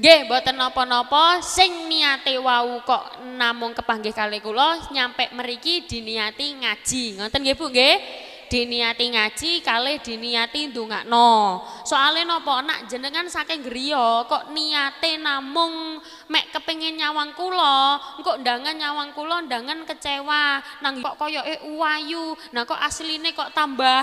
Nggih mboten napa-napa sing niate wau kok namung kepanggih kali kula nyampe meriki diniati ngaji. Ngoten nggih Bu nggih. Diniati ngaji kali diniati ndongakno. Soale napa nak jenengan saking griya kok niate namung mek kepengin nyawang kula, kok ndangan nyawang kula ndangan kecewa. Nang kok koyoke uwayu. Nah kok asline kok tambah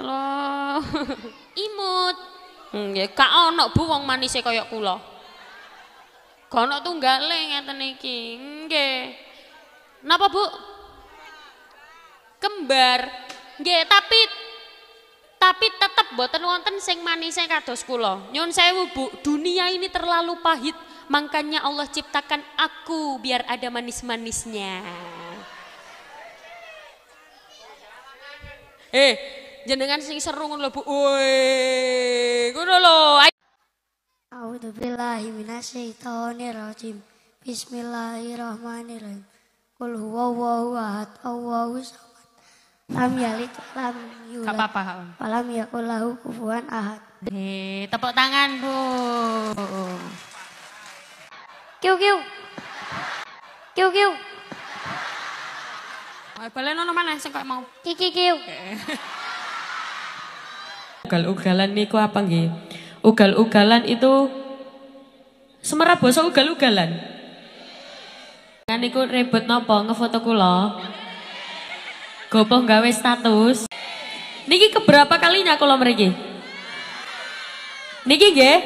Loh. Imut. Nggih, hmm, ya, kak ono Bu wong manise kaya kula. Kono tunggale ngeten iki. Nggih. Napa Bu? Kembar. Nggih, tapi tapi tetap boten wonten sing manise kados kula. Nyun sewu Bu, dunia ini terlalu pahit. Makanya Allah ciptakan aku biar ada manis-manisnya. Eh, jenengan sing seru ngono lho Bu. Woi, ngono lho. A'udzubillahi minasyaitonirrajim. Bismillahirrahmanirrahim. Qul huwallahu ahad, Allahu samad. Lam yalid lam yulad. Enggak apa-apa. Walam yakul lahu kufuwan ahad. Nih tepuk tangan, Bu. Kiu kiu. Kiu kiu. Balen ono mana sing kok mau. Kiki kiu. Eh ugal-ugalan niku apa nggih? Ugal-ugalan itu semerah basa ugal-ugalan. Kan niku ribet napa ngefoto kula? kopo gawe status. Niki keberapa kalinya kula mriki? Niki nggih?